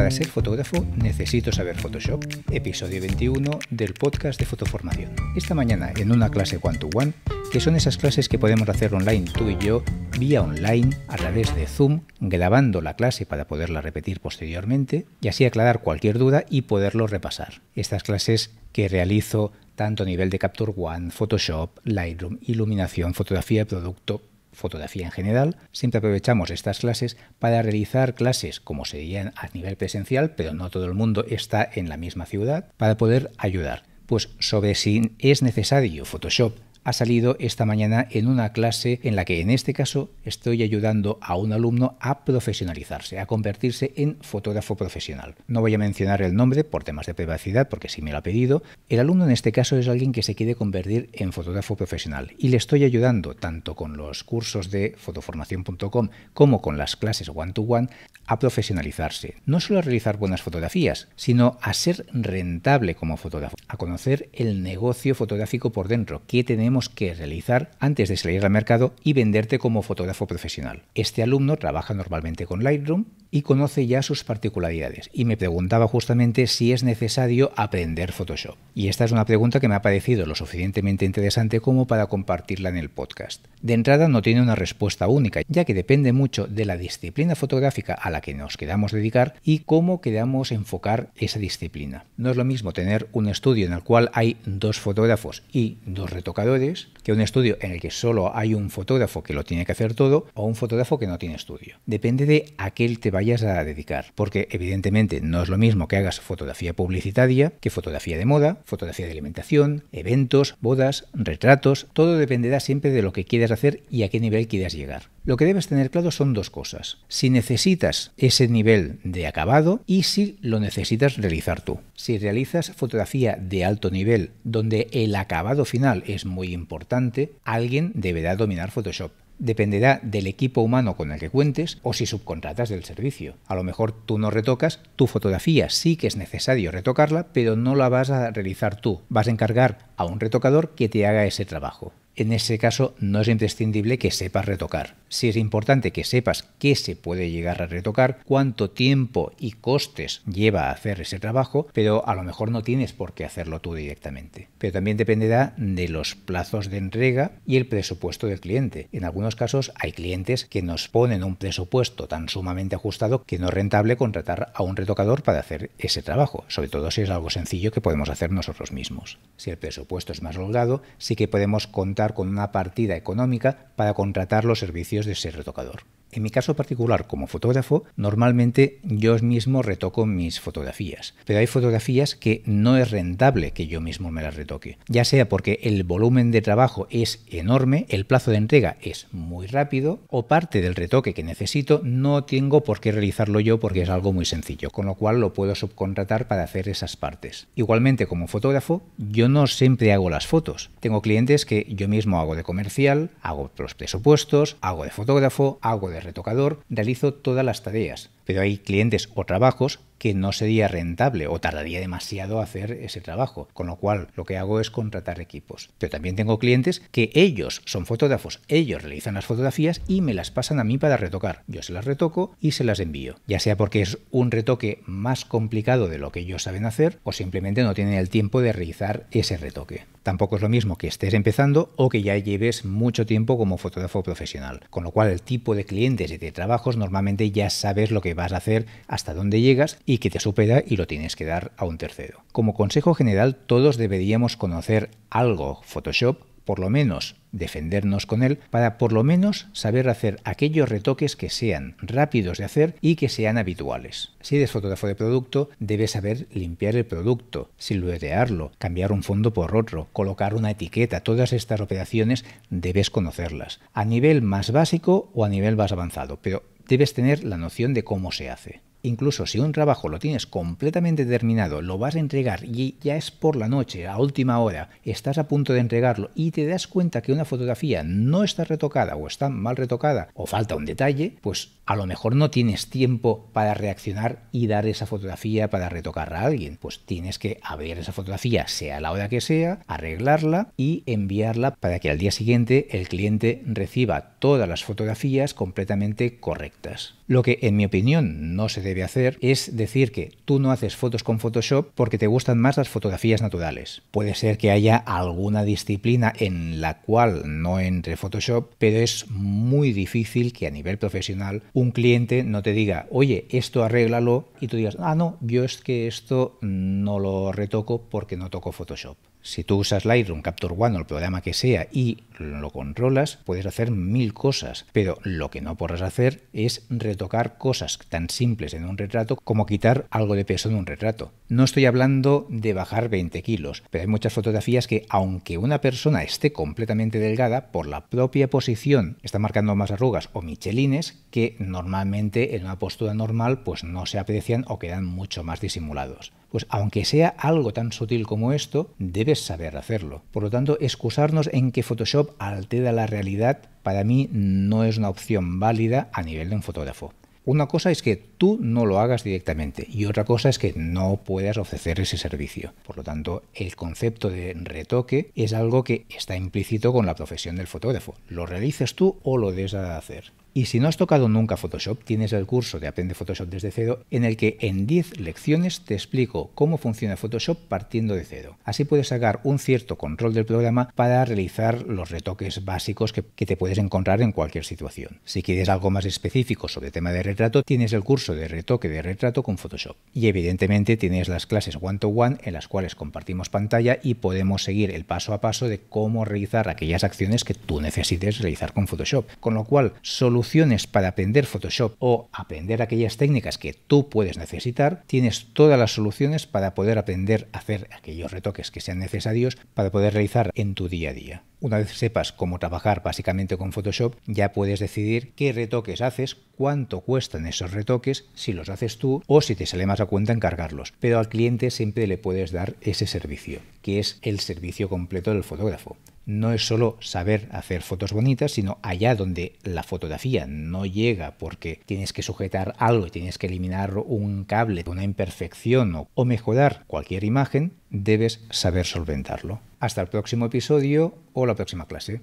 Para ser fotógrafo necesito saber Photoshop, episodio 21 del podcast de fotoformación. Esta mañana en una clase one to one, que son esas clases que podemos hacer online tú y yo, vía online, a través de Zoom, grabando la clase para poderla repetir posteriormente y así aclarar cualquier duda y poderlo repasar. Estas clases que realizo tanto a nivel de Capture One, Photoshop, Lightroom, iluminación, fotografía de producto, fotografía en general, siempre aprovechamos estas clases para realizar clases como serían a nivel presencial, pero no todo el mundo está en la misma ciudad, para poder ayudar. Pues sobre si es necesario Photoshop ha salido esta mañana en una clase en la que en este caso estoy ayudando a un alumno a profesionalizarse, a convertirse en fotógrafo profesional. No voy a mencionar el nombre por temas de privacidad porque si me lo ha pedido. El alumno en este caso es alguien que se quiere convertir en fotógrafo profesional y le estoy ayudando tanto con los cursos de fotoformación.com como con las clases one-to-one a profesionalizarse. No solo a realizar buenas fotografías, sino a ser rentable como fotógrafo, a conocer el negocio fotográfico por dentro, qué tenemos que realizar antes de salir al mercado y venderte como fotógrafo profesional. Este alumno trabaja normalmente con Lightroom y conoce ya sus particularidades y me preguntaba justamente si es necesario aprender Photoshop. Y esta es una pregunta que me ha parecido lo suficientemente interesante como para compartirla en el podcast. De entrada no tiene una respuesta única, ya que depende mucho de la disciplina fotográfica a la que nos queramos dedicar y cómo queramos enfocar esa disciplina. No es lo mismo tener un estudio en el cual hay dos fotógrafos y dos retocadores que un estudio en el que solo hay un fotógrafo que lo tiene que hacer todo o un fotógrafo que no tiene estudio. Depende de a qué te vayas a dedicar, porque evidentemente no es lo mismo que hagas fotografía publicitaria que fotografía de moda, fotografía de alimentación, eventos, bodas, retratos, todo dependerá siempre de lo que quieras hacer y a qué nivel quieras llegar. Lo que debes tener claro son dos cosas. Si necesitas ese nivel de acabado y si lo necesitas realizar tú. Si realizas fotografía de alto nivel donde el acabado final es muy importante, alguien deberá dominar Photoshop dependerá del equipo humano con el que cuentes o si subcontratas del servicio. A lo mejor tú no retocas, tu fotografía sí que es necesario retocarla, pero no la vas a realizar tú. Vas a encargar a un retocador que te haga ese trabajo en ese caso no es imprescindible que sepas retocar. Si es importante que sepas qué se puede llegar a retocar, cuánto tiempo y costes lleva hacer ese trabajo, pero a lo mejor no tienes por qué hacerlo tú directamente. Pero también dependerá de los plazos de entrega y el presupuesto del cliente. En algunos casos hay clientes que nos ponen un presupuesto tan sumamente ajustado que no es rentable contratar a un retocador para hacer ese trabajo, sobre todo si es algo sencillo que podemos hacer nosotros mismos. Si el presupuesto es más logrado, sí que podemos contratar con una partida económica para contratar los servicios de ese retocador. En mi caso particular, como fotógrafo, normalmente yo mismo retoco mis fotografías, pero hay fotografías que no es rentable que yo mismo me las retoque, ya sea porque el volumen de trabajo es enorme, el plazo de entrega es muy rápido o parte del retoque que necesito no tengo por qué realizarlo yo porque es algo muy sencillo, con lo cual lo puedo subcontratar para hacer esas partes. Igualmente, como fotógrafo, yo no siempre hago las fotos. Tengo clientes que yo mismo hago de comercial, hago los presupuestos, hago de fotógrafo, hago de retocador realizo todas las tareas, pero hay clientes o trabajos que no sería rentable o tardaría demasiado hacer ese trabajo, con lo cual lo que hago es contratar equipos. Pero también tengo clientes que ellos son fotógrafos, ellos realizan las fotografías y me las pasan a mí para retocar. Yo se las retoco y se las envío, ya sea porque es un retoque más complicado de lo que ellos saben hacer o simplemente no tienen el tiempo de realizar ese retoque. Tampoco es lo mismo que estés empezando o que ya lleves mucho tiempo como fotógrafo profesional, con lo cual el tipo de clientes y de trabajos normalmente ya sabes lo que vas a hacer, hasta dónde llegas y que te supera y lo tienes que dar a un tercero. Como consejo general, todos deberíamos conocer algo Photoshop, por lo menos defendernos con él, para por lo menos saber hacer aquellos retoques que sean rápidos de hacer y que sean habituales. Si eres fotógrafo de producto, debes saber limpiar el producto, siluetearlo, cambiar un fondo por otro, colocar una etiqueta, todas estas operaciones debes conocerlas, a nivel más básico o a nivel más avanzado, pero debes tener la noción de cómo se hace incluso si un trabajo lo tienes completamente terminado, lo vas a entregar y ya es por la noche, a última hora, estás a punto de entregarlo y te das cuenta que una fotografía no está retocada o está mal retocada o falta un detalle, pues a lo mejor no tienes tiempo para reaccionar y dar esa fotografía para retocarla a alguien. Pues tienes que abrir esa fotografía, sea la hora que sea, arreglarla y enviarla para que al día siguiente el cliente reciba todas las fotografías completamente correctas. Lo que en mi opinión no se debe de hacer es decir que tú no haces fotos con Photoshop porque te gustan más las fotografías naturales. Puede ser que haya alguna disciplina en la cual no entre Photoshop, pero es muy difícil que a nivel profesional un cliente no te diga, oye, esto arréglalo y tú digas, ah, no, yo es que esto no lo retoco porque no toco Photoshop. Si tú usas Lightroom, Capture One o el programa que sea y lo controlas, puedes hacer mil cosas, pero lo que no podrás hacer es retocar cosas tan simples en un retrato como quitar algo de peso en un retrato. No estoy hablando de bajar 20 kilos, pero hay muchas fotografías que aunque una persona esté completamente delgada, por la propia posición está marcando más arrugas o michelines que normalmente en una postura normal pues no se aprecian o quedan mucho más disimulados. Pues aunque sea algo tan sutil como esto, debe saber hacerlo. Por lo tanto, excusarnos en que Photoshop altera la realidad para mí no es una opción válida a nivel de un fotógrafo. Una cosa es que tú no lo hagas directamente y otra cosa es que no puedas ofrecer ese servicio. Por lo tanto, el concepto de retoque es algo que está implícito con la profesión del fotógrafo. Lo realices tú o lo des a hacer. Y si no has tocado nunca Photoshop, tienes el curso de Aprende Photoshop desde cero en el que en 10 lecciones te explico cómo funciona Photoshop partiendo de cero. Así puedes sacar un cierto control del programa para realizar los retoques básicos que, te puedes encontrar en cualquier situación. Si quieres algo más específico sobre tema de retrato, tienes el curso de retoque de retrato con Photoshop. Y evidentemente tienes las clases one to -one en las cuales compartimos pantalla y podemos seguir el paso a paso de cómo realizar aquellas acciones que tú necesites realizar con Photoshop. Con lo cual, solo soluciones para aprender Photoshop o aprender aquellas técnicas que tú puedes necesitar, tienes todas las soluciones para poder aprender a hacer aquellos retoques que sean necesarios para poder realizar en tu día a día. Una vez sepas cómo trabajar básicamente con Photoshop, ya puedes decidir qué retoques haces, cuánto cuestan esos retoques, si los haces tú o si te sale más a cuenta encargarlos. Pero al cliente siempre le puedes dar ese servicio, que es el servicio completo del fotógrafo no es solo saber hacer fotos bonitas, sino allá donde la fotografía no llega porque tienes que sujetar algo y tienes que eliminar un cable, una imperfección o, o mejorar cualquier imagen, debes saber solventarlo. Hasta el próximo episodio o la próxima clase.